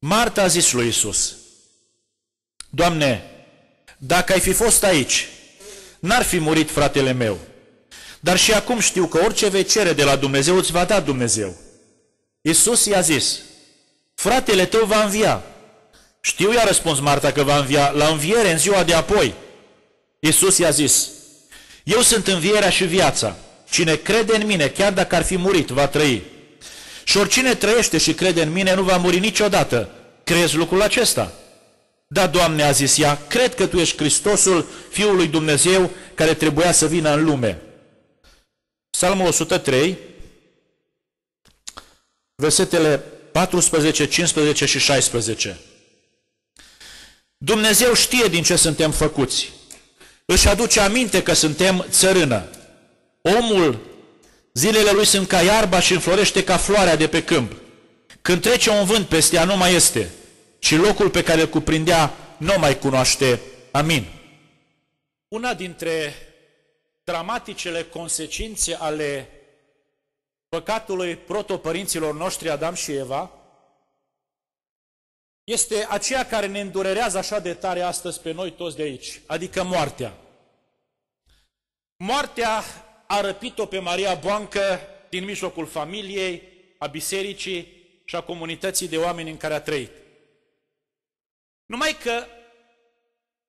Marta a zis lui Isus, Doamne, dacă ai fi fost aici, n-ar fi murit fratele meu. Dar și acum știu că orice vei cere de la Dumnezeu îți va da Dumnezeu. Isus i-a zis, fratele tău va învia. Știu, i-a răspuns Marta că va învia la înviere în ziua de apoi. Isus i-a zis, eu sunt învierea și viața. Cine crede în mine, chiar dacă ar fi murit, va trăi. Și oricine trăiește și crede în mine, nu va muri niciodată. Crezi lucrul acesta? Da, Doamne, a zis ea, cred că Tu ești Hristosul, Fiul lui Dumnezeu, care trebuia să vină în lume. Psalmul 103, versetele 14, 15 și 16. Dumnezeu știe din ce suntem făcuți. Își aduce aminte că suntem țărână. Omul, zilele lui sunt ca iarba și înflorește ca floarea de pe câmp. Când trece un vânt peste ea, nu mai este. Și locul pe care îl cuprindea, nu mai cunoaște. Amin. Una dintre dramaticele consecințe ale păcatului protopărinților noștri, Adam și Eva, este aceea care ne îndurerează așa de tare astăzi pe noi toți de aici, adică moartea. Moartea a răpit-o pe Maria Boancă din mijlocul familiei, a bisericii și a comunității de oameni în care a trăit. Numai că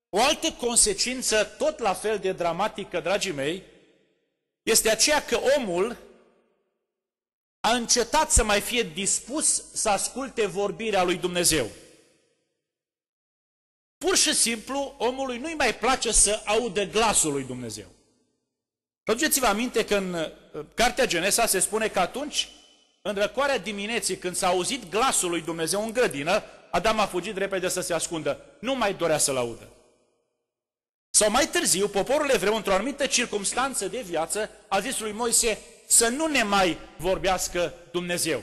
o altă consecință tot la fel de dramatică, dragii mei, este aceea că omul a încetat să mai fie dispus să asculte vorbirea lui Dumnezeu. Pur și simplu, omului nu-i mai place să audă glasul lui Dumnezeu. Și aduceți-vă aminte că în uh, Cartea Genesa se spune că atunci, în răcoarea dimineții, când s-a auzit glasul lui Dumnezeu în grădină, Adam a fugit repede să se ascundă. Nu mai dorea să-l audă. Sau mai târziu, poporul evreu, într-o anumită circunstanță de viață, a zis lui Moise să nu ne mai vorbească Dumnezeu.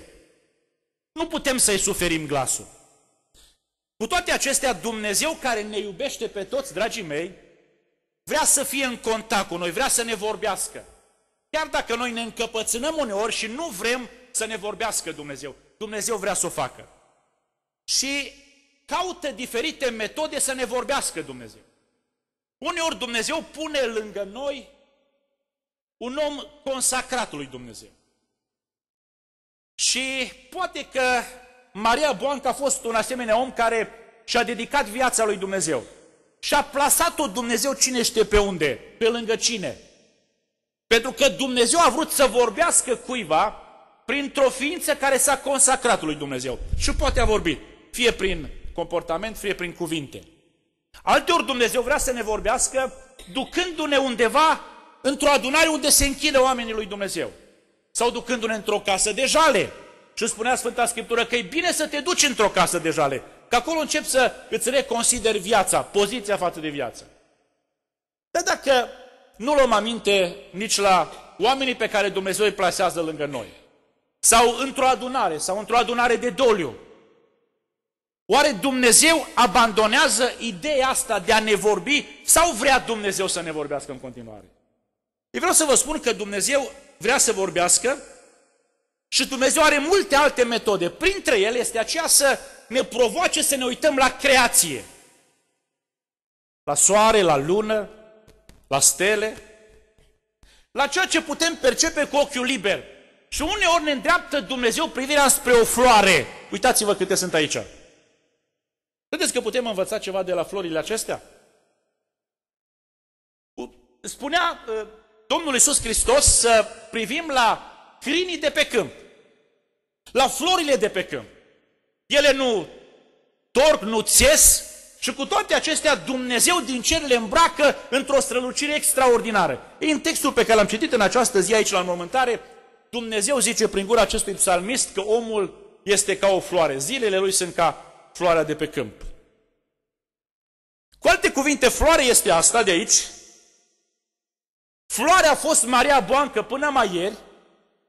Nu putem să-i suferim glasul. Cu toate acestea, Dumnezeu care ne iubește pe toți, dragii mei, vrea să fie în contact cu noi, vrea să ne vorbească. Chiar dacă noi ne încăpățânăm uneori și nu vrem să ne vorbească Dumnezeu, Dumnezeu vrea să o facă. Și caută diferite metode să ne vorbească Dumnezeu. Uneori Dumnezeu pune lângă noi un om consacrat lui Dumnezeu. Și poate că Maria Boanca a fost un asemenea om care și-a dedicat viața lui Dumnezeu. Și a plasat-o Dumnezeu cine știe pe unde, pe lângă cine. Pentru că Dumnezeu a vrut să vorbească cuiva printr-o ființă care s-a consacrat lui Dumnezeu. Și poate a vorbit, fie prin comportament, fie prin cuvinte. Alteori Dumnezeu vrea să ne vorbească ducându-ne undeva într-o adunare unde se închide oamenii lui Dumnezeu. Sau ducându-ne într-o casă de jale. Și spunea Sfânta Scriptură că e bine să te duci într-o casă de jale, Că acolo încep să îți reconsideri viața, poziția față de viață. Dar dacă nu luăm aminte nici la oamenii pe care Dumnezeu îi plasează lângă noi, sau într-o adunare, sau într-o adunare de doliu, oare Dumnezeu abandonează ideea asta de a ne vorbi sau vrea Dumnezeu să ne vorbească în continuare? Eu vreau să vă spun că Dumnezeu vrea să vorbească și Dumnezeu are multe alte metode. Printre ele este aceea să ne provoace să ne uităm la creație. La soare, la lună, la stele, la ceea ce putem percepe cu ochiul liber. Și uneori ne îndreaptă Dumnezeu privirea spre o floare. Uitați-vă câte sunt aici. Credeți că putem învăța ceva de la florile acestea? Spunea ă, Domnul Iisus Hristos să privim la crinii de pe câmp, la florile de pe câmp ele nu torc, nu țes și cu toate acestea Dumnezeu din cer le îmbracă într-o strălucire extraordinară. Ei, în textul pe care l-am citit în această zi aici la înmormântare, Dumnezeu zice prin gura acestui psalmist că omul este ca o floare, zilele lui sunt ca floarea de pe câmp. Cu alte cuvinte, floare este asta de aici. Floarea a fost Maria Boancă până mai ieri.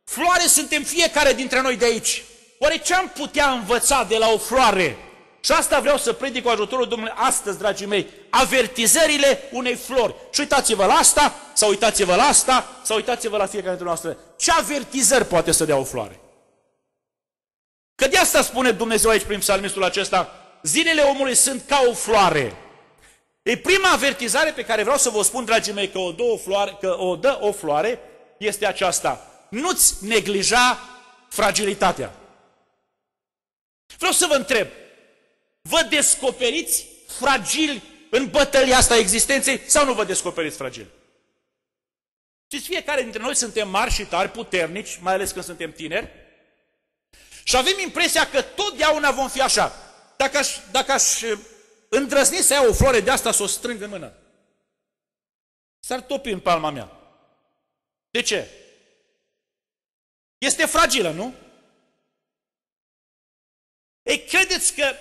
Floare suntem fiecare dintre noi de aici oare ce am putea învăța de la o floare? Și asta vreau să predic cu ajutorul Domnului astăzi, dragii mei, avertizările unei flori. Și uitați-vă la asta, sau uitați-vă la asta, sau uitați-vă la fiecare dintre noastre. Ce avertizări poate să dea o floare? Că de asta spune Dumnezeu aici prin psalmistul acesta, zilele omului sunt ca o floare. E prima avertizare pe care vreau să vă spun, dragii mei, că o, dă o floare, că o dă o floare, este aceasta. Nu-ți neglija fragilitatea. Vreau să vă întreb, vă descoperiți fragili în bătălia asta a existenței sau nu vă descoperiți fragili? Știți, fiecare dintre noi suntem mari și tari, puternici, mai ales când suntem tineri, și avem impresia că totdeauna vom fi așa. Dacă aș, dacă aș eh, îndrăzni să iau o floare de asta, să o strâng în mână, s-ar topi în palma mea. De ce? Este fragilă, nu? Ei, credeți că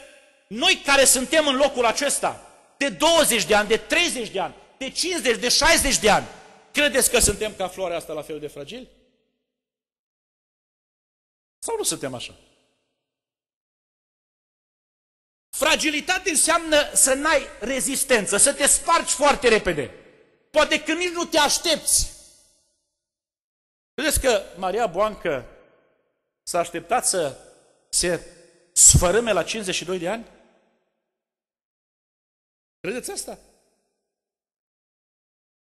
noi care suntem în locul acesta, de 20 de ani, de 30 de ani, de 50, de 60 de ani, credeți că suntem ca floarea asta la fel de fragili? Sau nu suntem așa? Fragilitate înseamnă să n-ai rezistență, să te spargi foarte repede. Poate că nici nu te aștepți. Credeți că Maria Boancă s-a așteptat să se sfărâme la 52 de ani? Credeți asta?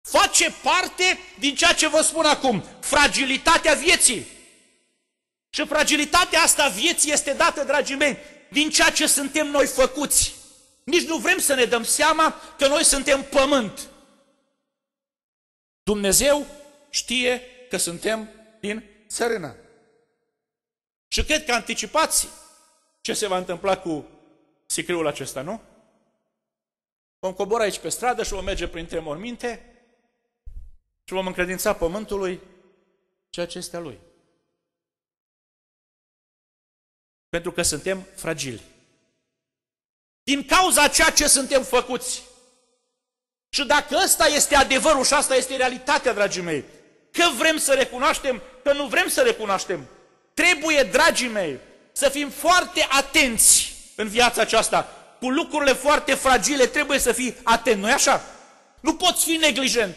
Face parte din ceea ce vă spun acum, fragilitatea vieții. Și fragilitatea asta vieții este dată, dragii mei, din ceea ce suntem noi făcuți. Nici nu vrem să ne dăm seama că noi suntem pământ. Dumnezeu știe că suntem din țărână. Și cred că anticipați ce se va întâmpla cu sicriul acesta, nu? Vom cobora aici pe stradă și vom merge printre morminte și vom încredința pământului ceea ce este a lui. Pentru că suntem fragili. Din cauza ceea ce suntem făcuți. Și dacă ăsta este adevărul și asta este realitatea, dragii mei, că vrem să recunoaștem, că nu vrem să recunoaștem, trebuie, dragii mei, să fim foarte atenți în viața aceasta. Cu lucrurile foarte fragile trebuie să fii atent, nu așa? Nu poți fi neglijent.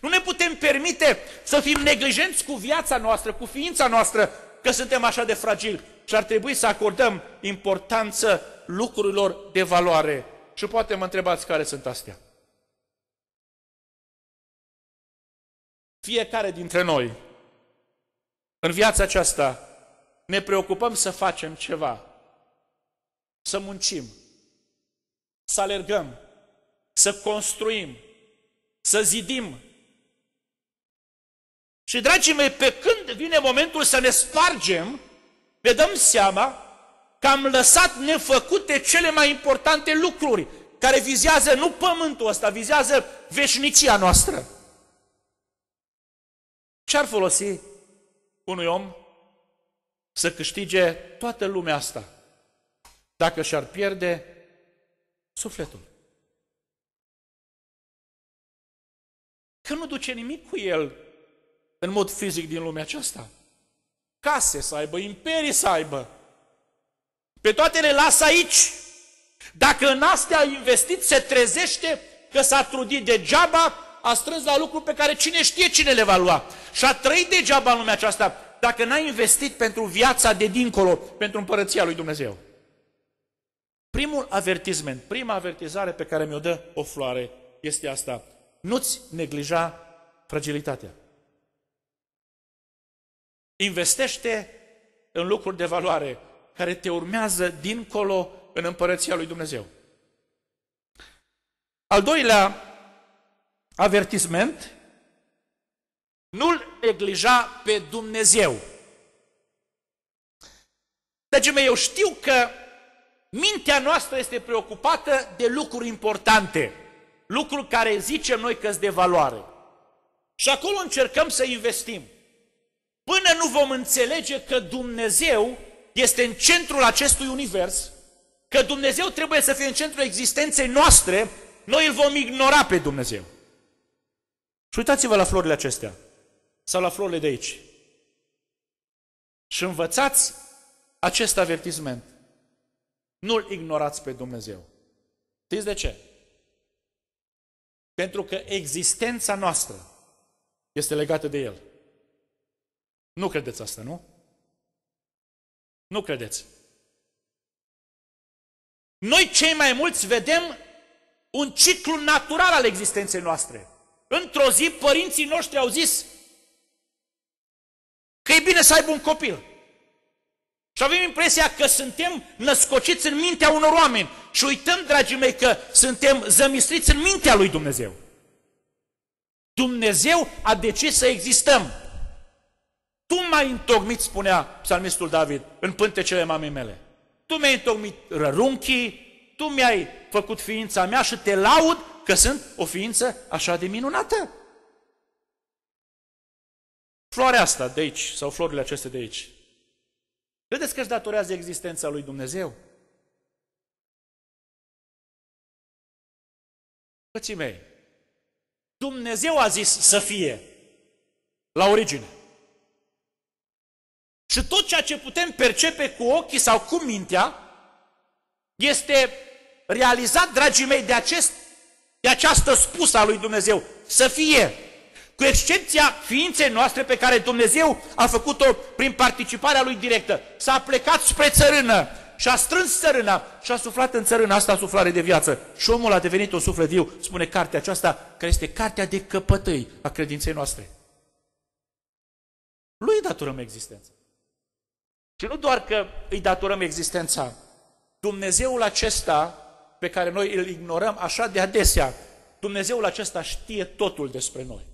Nu ne putem permite să fim neglijenți cu viața noastră, cu ființa noastră, că suntem așa de fragili și ar trebui să acordăm importanță lucrurilor de valoare. Și poate mă întrebați care sunt astea. Fiecare dintre noi, în viața aceasta, ne preocupăm să facem ceva, să muncim, să alergăm, să construim, să zidim. Și, dragii mei, pe când vine momentul să ne spargem, ne dăm seama că am lăsat nefăcute cele mai importante lucruri care vizează nu pământul ăsta, vizează veșnicia noastră. Ce-ar folosi unui om să câștige toată lumea asta, dacă și-ar pierde sufletul. Că nu duce nimic cu el în mod fizic din lumea aceasta. Case să aibă, imperii să aibă. Pe toate le lasă aici. Dacă în astea a investit, se trezește că s-a trudit degeaba, a strâns la lucruri pe care cine știe cine le va lua. Și a trăit degeaba în lumea aceasta dacă n-ai investit pentru viața de dincolo, pentru împărăția lui Dumnezeu. Primul avertisment, prima avertizare pe care mi-o dă o floare este asta. Nu-ți neglija fragilitatea. Investește în lucruri de valoare care te urmează dincolo în împărăția lui Dumnezeu. Al doilea avertisment nu-L neglija pe Dumnezeu. Dragii mei, eu știu că mintea noastră este preocupată de lucruri importante, lucruri care zicem noi că sunt de valoare. Și acolo încercăm să investim. Până nu vom înțelege că Dumnezeu este în centrul acestui univers, că Dumnezeu trebuie să fie în centrul existenței noastre, noi îl vom ignora pe Dumnezeu. Și uitați-vă la florile acestea sau la florile de aici. Și învățați acest avertisment. Nu-L ignorați pe Dumnezeu. Știți de ce? Pentru că existența noastră este legată de El. Nu credeți asta, nu? Nu credeți. Noi cei mai mulți vedem un ciclu natural al existenței noastre. Într-o zi, părinții noștri au zis, că e bine să aibă un copil. Și avem impresia că suntem născociți în mintea unor oameni și uităm, dragii mei, că suntem zămistriți în mintea lui Dumnezeu. Dumnezeu a decis să existăm. Tu m-ai întocmit, spunea psalmistul David, în pântecele mamei mele. Tu mi-ai întocmit rărunchii, tu mi-ai făcut ființa mea și te laud că sunt o ființă așa de minunată. Floarea asta de aici, sau florile acestea de aici, credeți că își datorează existența lui Dumnezeu? Păți mei, Dumnezeu a zis să fie la origine. Și tot ceea ce putem percepe cu ochii sau cu mintea este realizat, dragii mei, de, acest, de această spusă a lui Dumnezeu. Să fie! cu excepția ființei noastre pe care Dumnezeu a făcut-o prin participarea lui directă. S-a plecat spre țărână și a strâns țărâna și a suflat în țărâna asta suflare de viață. Și omul a devenit o viu, spune cartea aceasta, care este cartea de căpătăi a credinței noastre. Lui datorăm existența. Și nu doar că îi datorăm existența, Dumnezeul acesta pe care noi îl ignorăm așa de adesea, Dumnezeul acesta știe totul despre noi.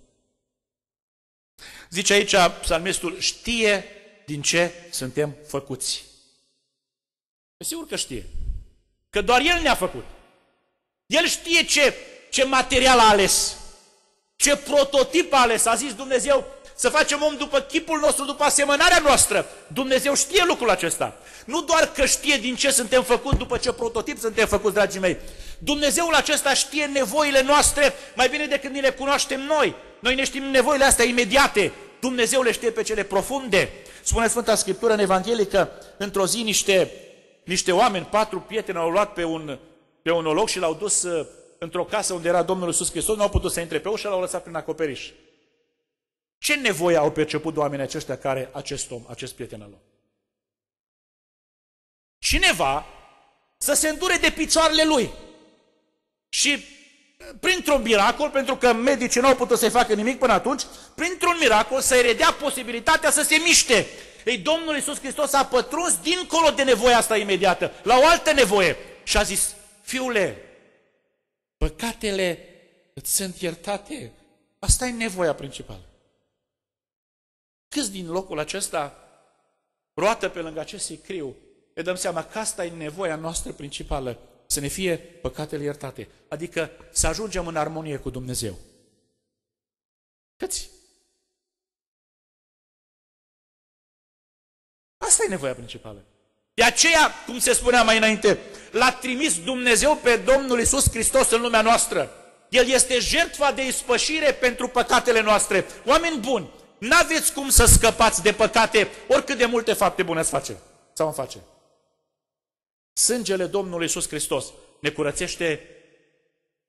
Zice aici psalmistul, știe din ce suntem făcuți. Sigur că știe. Că doar El ne-a făcut. El știe ce, ce material a ales, ce prototip a ales. A zis Dumnezeu să facem om după chipul nostru, după asemănarea noastră. Dumnezeu știe lucrul acesta. Nu doar că știe din ce suntem făcuți, după ce prototip suntem făcuți, dragii mei, Dumnezeul acesta știe nevoile noastre mai bine decât ni le cunoaștem noi. Noi ne știm nevoile astea imediate. Dumnezeu le știe pe cele profunde. Spune Sfânta Scriptură în Evanghelică, într-o zi niște, niște oameni, patru prieteni, au luat pe un, pe un loc și l-au dus uh, într-o casă unde era Domnul Iisus Hristos, nu au putut să intre pe ușă, l-au lăsat prin acoperiș. Ce nevoie au perceput oamenii aceștia care acest om, acest prieten al lor? Cineva să se îndure de picioarele lui. Și uh, printr-un miracol, pentru că medicii nu au putut să-i facă nimic până atunci, printr-un miracol să-i redea posibilitatea să se miște. Ei, Domnul Iisus Hristos a pătruns dincolo de nevoia asta imediată, la o altă nevoie. Și a zis, fiule, păcatele îți sunt iertate. Asta e nevoia principală. Câți din locul acesta roată pe lângă acest sicriu, ne dăm seama că asta e nevoia noastră principală, să ne fie păcatele iertate. Adică să ajungem în armonie cu Dumnezeu. Câți? Asta e nevoia principală. De aceea, cum se spunea mai înainte, l-a trimis Dumnezeu pe Domnul Isus Hristos în lumea noastră. El este jertfa de ispășire pentru păcatele noastre. Oameni buni, n-aveți cum să scăpați de păcate oricât de multe fapte bune ați face sau am face. Sângele Domnului Iisus Hristos ne curățește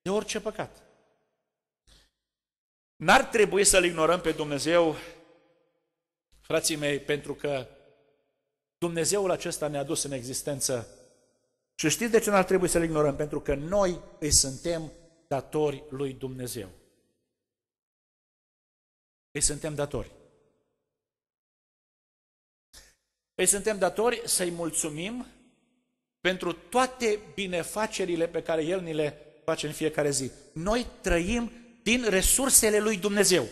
de orice păcat. N-ar trebui să-L ignorăm pe Dumnezeu, frații mei, pentru că Dumnezeul acesta ne-a dus în existență. Și știți de ce n-ar trebui să-L ignorăm? Pentru că noi îi suntem datori lui Dumnezeu. Îi suntem datori. Îi suntem datori să-i mulțumim pentru toate binefacerile pe care El ni le face în fiecare zi. Noi trăim din resursele lui Dumnezeu.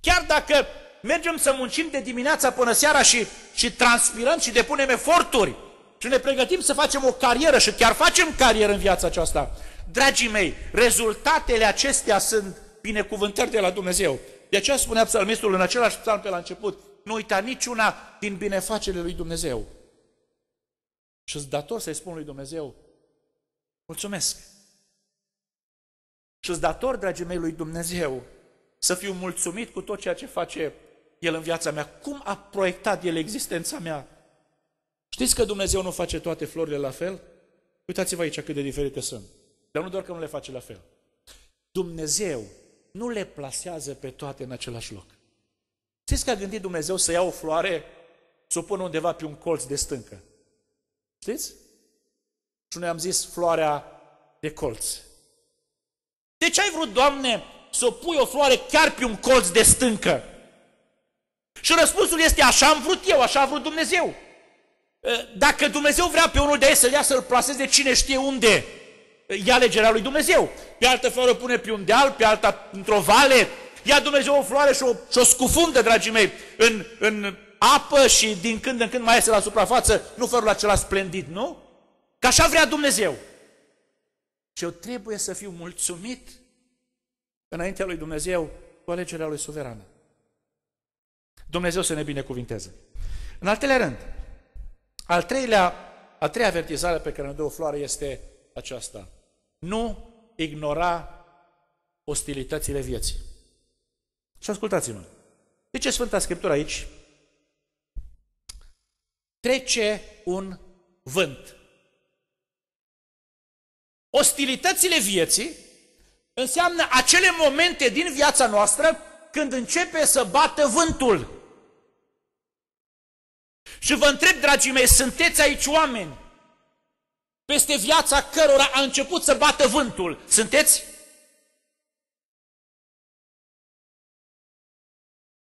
Chiar dacă mergem să muncim de dimineața până seara și, și transpirăm și depunem eforturi și ne pregătim să facem o carieră și chiar facem carieră în viața aceasta, dragii mei, rezultatele acestea sunt binecuvântări de la Dumnezeu. De aceea spunea psalmistul în același psalm pe la început, nu uita niciuna din binefacerile lui Dumnezeu. Și îți dator să-i spun lui Dumnezeu, mulțumesc. Și îți dator, dragii mei, lui Dumnezeu, să fiu mulțumit cu tot ceea ce face El în viața mea. Cum a proiectat El existența mea? Știți că Dumnezeu nu face toate florile la fel? Uitați-vă aici cât de diferite sunt. Dar nu doar că nu le face la fel. Dumnezeu nu le plasează pe toate în același loc. Știți că a gândit Dumnezeu să ia o floare, să o pună undeva pe un colț de stâncă. Știți? Și noi am zis floarea de colț. De ce ai vrut, Doamne, să pui o floare chiar pe un colț de stâncă? Și răspunsul este, așa am vrut eu, așa a vrut Dumnezeu. Dacă Dumnezeu vrea pe unul de aici să-l ia să-l plaseze cine știe unde, e alegerea lui Dumnezeu. Pe altă floare o pune pe un deal, pe alta într-o vale, ia Dumnezeu o floare și o, și o scufundă, dragii mei, în, în apă și din când în când mai iese la suprafață, nu felul acela splendid, nu? Că așa vrea Dumnezeu. Și eu trebuie să fiu mulțumit înaintea lui Dumnezeu cu alegerea lui suverană. Dumnezeu să ne binecuvinteze. În al treilea rând, al treilea, a treia avertizare pe care ne dă o floare este aceasta. Nu ignora ostilitățile vieții. Și ascultați-mă. De ce Sfânta Scriptură aici trece un vânt. Ostilitățile vieții înseamnă acele momente din viața noastră când începe să bată vântul. Și vă întreb, dragii mei, sunteți aici oameni peste viața cărora a început să bată vântul. Sunteți?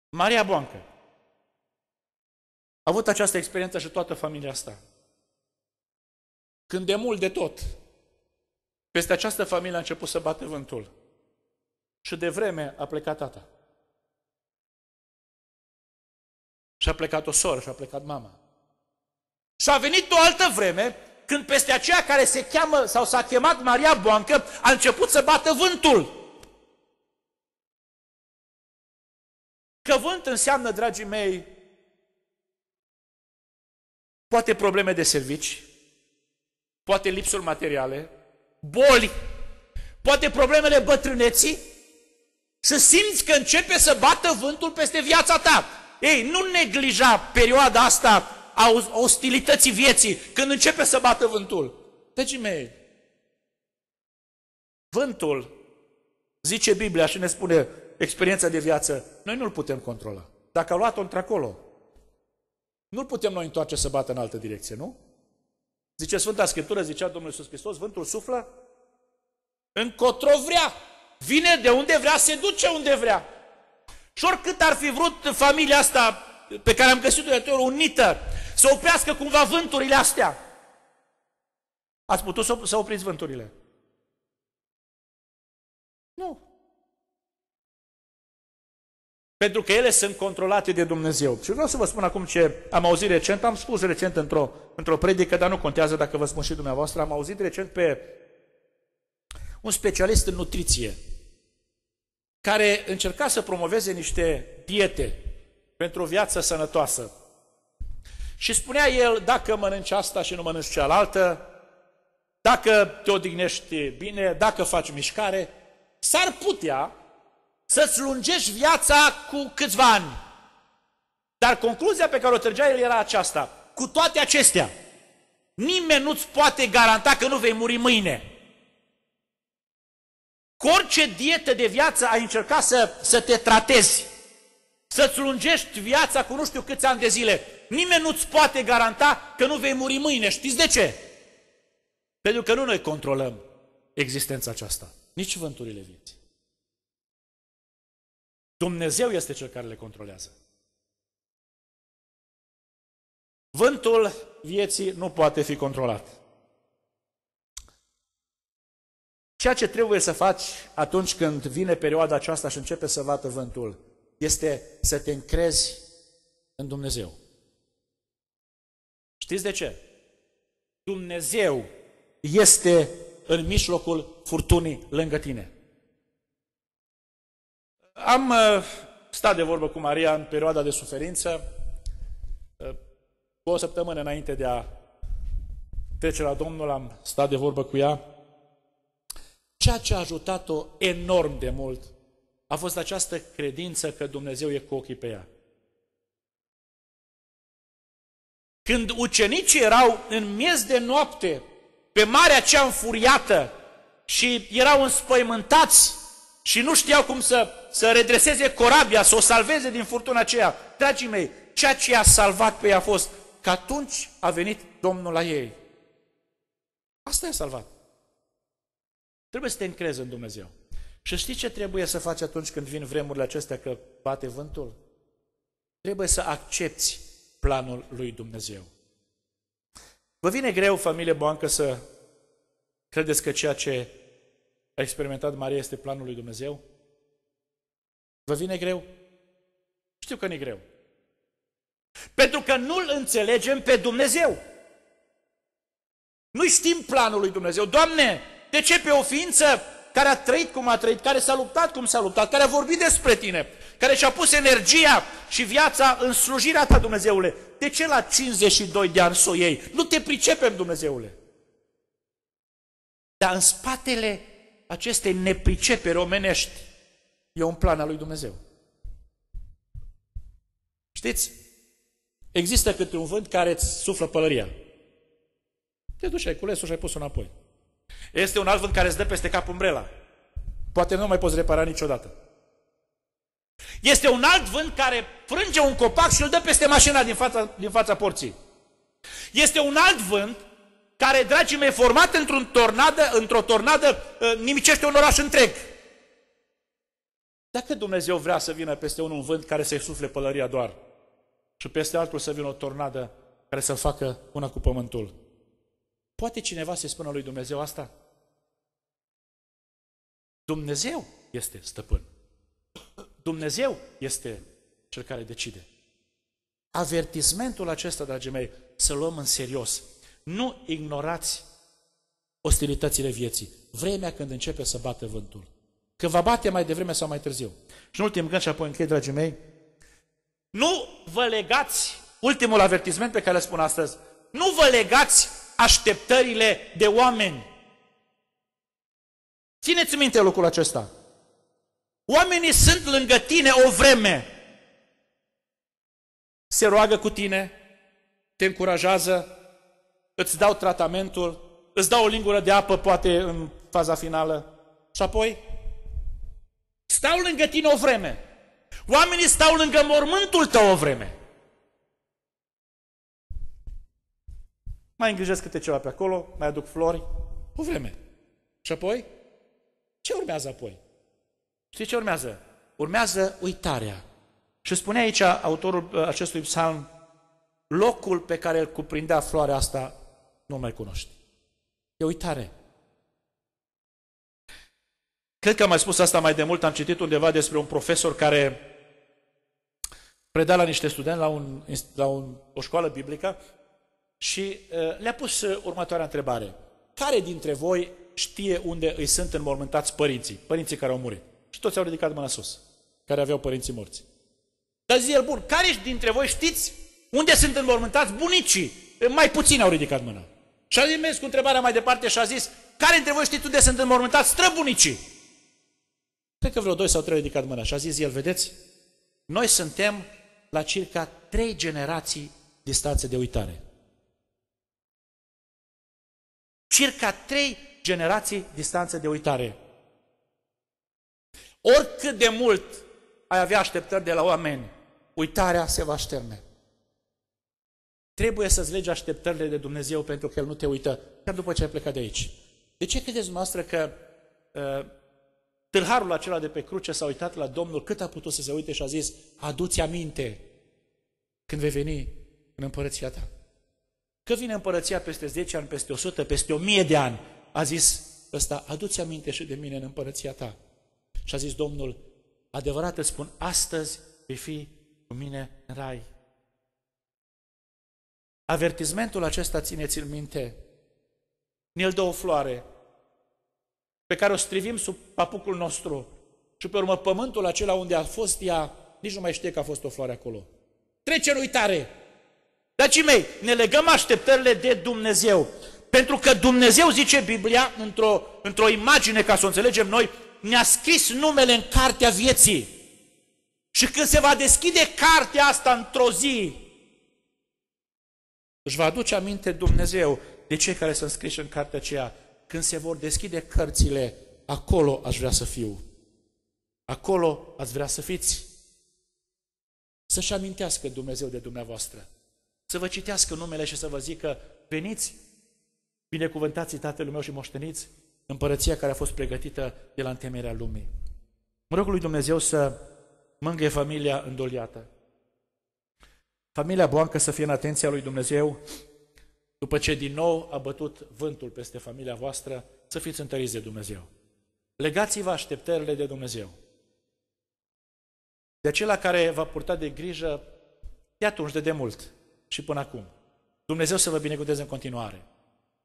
Maria Boancă. A avut această experiență și toată familia asta. Când de mult de tot, peste această familie a început să bate vântul. Și de vreme a plecat tata. Și a plecat o soră și a plecat mama. Și a venit o altă vreme când peste aceea care se cheamă sau s-a chemat Maria Boancă a început să bată vântul. Că vânt înseamnă, dragii mei, Poate probleme de servici, poate lipsuri materiale, boli, poate problemele bătrâneții, să simți că începe să bată vântul peste viața ta. Ei, nu neglija perioada asta a ostilității vieții când începe să bată vântul. Deci mei, vântul, zice Biblia și ne spune experiența de viață, noi nu-l putem controla. Dacă a luat-o într-acolo, nu putem noi întoarce să bată în altă direcție, nu? Zice Sfânta Scriptură, zicea Domnul Iisus Hristos, vântul suflă încotro vrea. Vine de unde vrea, se duce unde vrea. Și oricât ar fi vrut familia asta pe care am găsit-o de unită, să oprească cumva vânturile astea. Ați putut să opriți vânturile? Nu. Pentru că ele sunt controlate de Dumnezeu. Și vreau să vă spun acum ce am auzit recent, am spus recent într-o într predică, dar nu contează dacă vă spun și dumneavoastră, am auzit recent pe un specialist în nutriție, care încerca să promoveze niște diete pentru o viață sănătoasă. Și spunea el, dacă mănânci asta și nu mănânci cealaltă, dacă te odihnești bine, dacă faci mișcare, s-ar putea să-ți lungești viața cu câțiva ani. Dar concluzia pe care o trăgea el era aceasta. Cu toate acestea, nimeni nu-ți poate garanta că nu vei muri mâine. Cu orice dietă de viață ai încercat să, să te tratezi, să-ți lungești viața cu nu știu câți ani de zile, nimeni nu-ți poate garanta că nu vei muri mâine. Știți de ce? Pentru că nu noi controlăm existența aceasta, nici vânturile vieții. Dumnezeu este cel care le controlează. Vântul vieții nu poate fi controlat. Ceea ce trebuie să faci atunci când vine perioada aceasta și începe să vată vântul, este să te încrezi în Dumnezeu. Știți de ce? Dumnezeu este în mijlocul furtunii lângă tine. Am uh, stat de vorbă cu Maria în perioada de suferință, cu uh, o săptămână înainte de a trece la Domnul, am stat de vorbă cu ea. Ceea ce a ajutat-o enorm de mult a fost această credință că Dumnezeu e cu ochii pe ea. Când ucenicii erau în miez de noapte, pe marea cea înfuriată și erau înspăimântați și nu știau cum să să redreseze corabia, să o salveze din furtuna aceea. Dragii mei, ceea ce i-a salvat pe ei a fost că atunci a venit Domnul la ei. Asta i-a salvat. Trebuie să te încrezi în Dumnezeu. Și știi ce trebuie să faci atunci când vin vremurile acestea că bate vântul? Trebuie să accepti planul lui Dumnezeu. Vă vine greu, familie boancă, să credeți că ceea ce a experimentat Maria este planul lui Dumnezeu? Vă vine greu? Știu că ne greu. Pentru că nu-L înțelegem pe Dumnezeu. Nu știm planul lui Dumnezeu. Doamne, de ce pe o ființă care a trăit cum a trăit, care s-a luptat cum s-a luptat, care a vorbit despre tine, care și-a pus energia și viața în slujirea ta, Dumnezeule, de ce la 52 de ani s o iei? Nu te pricepem, Dumnezeule. Dar în spatele acestei nepriceperi omenești, e un plan al lui Dumnezeu. Știți? Există câte un vânt care îți suflă pălăria. Te duci, ai cules și ai pus-o înapoi. Este un alt vânt care îți dă peste cap umbrela. Poate nu mai poți repara niciodată. Este un alt vânt care frânge un copac și îl dă peste mașina din fața, din fața porții. Este un alt vânt care, dragii mei, format într-un tornadă, într-o tornadă, uh, nimicește un oraș întreg. Dacă Dumnezeu vrea să vină peste unul un vânt care să-i sufle pălăria doar și peste altul să vină o tornadă care să l facă una cu pământul, poate cineva să-i spună lui Dumnezeu asta? Dumnezeu este stăpân. Dumnezeu este cel care decide. Avertismentul acesta, dragii mei, să luăm în serios. Nu ignorați ostilitățile vieții. Vremea când începe să bată vântul. Că va bate mai devreme sau mai târziu. Și în ultim gând și apoi închei, dragii mei, nu vă legați, ultimul avertisment pe care îl spun astăzi, nu vă legați așteptările de oameni. Țineți minte lucrul acesta. Oamenii sunt lângă tine o vreme. Se roagă cu tine, te încurajează, îți dau tratamentul, îți dau o lingură de apă, poate în faza finală. Și apoi Stau lângă tine o vreme. Oamenii stau lângă mormântul tău o vreme. Mai îngrijesc câte ceva pe acolo, mai aduc flori, o vreme. Și apoi? Ce urmează apoi? Știi ce urmează? Urmează uitarea. Și spune aici autorul uh, acestui psalm, locul pe care îl cuprindea floarea asta nu mai cunoști. E uitare. Cred că am mai spus asta mai de mult, am citit undeva despre un profesor care preda la niște studenți la, un, la un, o școală biblică și uh, le-a pus uh, următoarea întrebare. Care dintre voi știe unde îi sunt înmormântați părinții, părinții care au murit? Și toți au ridicat mâna sus, care aveau părinții morți. Dar zi el, bun, care dintre voi știți unde sunt înmormântați bunicii? Mai puțini au ridicat mâna. Și a zis, cu întrebarea mai departe și a zis, care dintre voi știți unde sunt înmormântați străbunicii? Cred că vreo doi sau trei au ridicat mâna și a zis el, vedeți, noi suntem la circa trei generații distanță de uitare. Circa trei generații distanță de uitare. Oricât de mult ai avea așteptări de la oameni, uitarea se va șterne. Trebuie să-ți legi așteptările de Dumnezeu pentru că El nu te uită, chiar după ce ai plecat de aici. De ce credeți dumneavoastră că uh, Tâlharul acela de pe cruce s-a uitat la Domnul cât a putut să se uite și a zis, aduți aminte când vei veni în împărăția ta. Că vine împărăția peste 10 ani, peste 100, peste 1000 de ani, a zis ăsta, aduți aminte și de mine în împărăția ta. Și a zis Domnul, adevărat îți spun, astăzi vei fi cu mine în rai. Avertismentul acesta țineți-l minte. Ne-l dă o floare, pe care o strivim sub papucul nostru și pe urmă pământul acela unde a fost ea, nici nu mai știe că a fost o floare acolo. Trece în uitare. Dragii mei, ne legăm așteptările de Dumnezeu. Pentru că Dumnezeu, zice Biblia, într-o, într-o imagine, ca să o înțelegem noi, ne-a scris numele în cartea vieții. Și când se va deschide cartea asta într-o zi, își va aduce aminte Dumnezeu de cei care sunt scriși în cartea aceea când se vor deschide cărțile, acolo aș vrea să fiu. Acolo ați vrea să fiți. Să-și amintească Dumnezeu de dumneavoastră. Să vă citească numele și să vă zică, veniți, binecuvântați Tatăl meu și moșteniți împărăția care a fost pregătită de la întemerea lumii. Mă rog lui Dumnezeu să mângâie familia îndoliată. Familia boancă să fie în atenția lui Dumnezeu după ce din nou a bătut vântul peste familia voastră, să fiți întăriți de Dumnezeu. Legați-vă așteptările de Dumnezeu. De acela care va purta de grijă de atunci, de demult și până acum. Dumnezeu să vă binecuvânteze în continuare.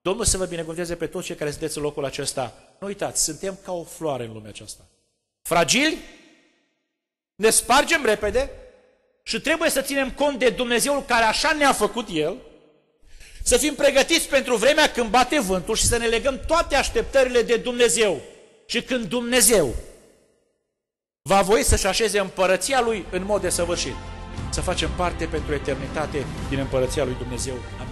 Domnul să vă binecuvânteze pe toți cei care sunteți în locul acesta. Nu uitați, suntem ca o floare în lumea aceasta. Fragili, ne spargem repede și trebuie să ținem cont de Dumnezeul care așa ne-a făcut El, să fim pregătiți pentru vremea când bate vântul și să ne legăm toate așteptările de Dumnezeu. Și când Dumnezeu va voi să-și așeze împărăția Lui în mod desăvârșit, să facem parte pentru eternitate din împărăția Lui Dumnezeu. Amin.